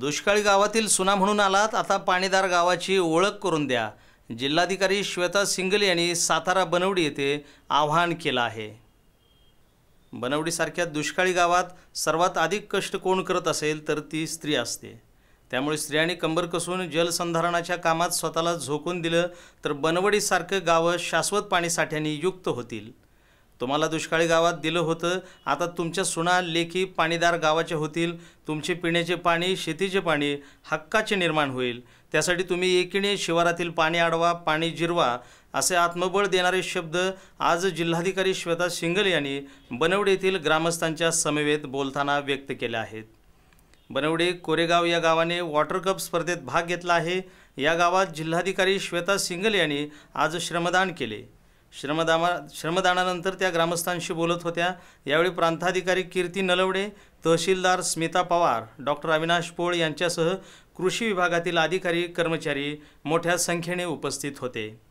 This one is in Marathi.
दुष्काळी गावातील सुना म्हणून आलात आता पाणीदार गावाची ओळख करून द्या जिल्हाधिकारी श्वेता सिंगल यांनी सातारा बनवडी येथे आवाहन केलं आहे बनवडीसारख्या दुष्काळी गावात सर्वात अधिक कष्ट कोण करत असेल तर ती स्त्री असते त्यामुळे स्त्रियांनी कंबर कसून जलसंधारणाच्या कामात स्वतःला झोकून दिलं तर बनवडीसारखं गावं शाश्वत पाणीसाठ्यांनी युक्त होतील तुम्हाला दुष्काळी गावात दिलं होतं आता तुमच्या सुना लेखी पाणीदार गावाचे होतील तुमचे पिण्याचे पाणी शेतीचे पाणी हक्काचे निर्माण होईल त्यासाठी तुम्ही एकीने शिवारातील पाणी आडवा पाणी जिरवा असे आत्मबळ देणारे शब्द आज जिल्हाधिकारी श्वेता सिंगल यांनी बनवडे येथील ग्रामस्थांच्या समवेत बोलताना व्यक्त केले आहेत बनवडे कोरेगाव या गावाने वॉटर कप स्पर्धेत भाग घेतला आहे या गावात जिल्हाधिकारी श्वेता सिंगल यांनी आज श्रमदान केले श्रमदामा श्रमदानानंतर त्या ग्रामस्थांशी बोलत होत्या यावेळी प्रांताधिकारी कीर्ती नलवडे तहसीलदार स्मिता पवार डॉक्टर अविनाश पोळ यांच्यासह कृषी विभागातील अधिकारी कर्मचारी मोठ्या संख्येने उपस्थित होते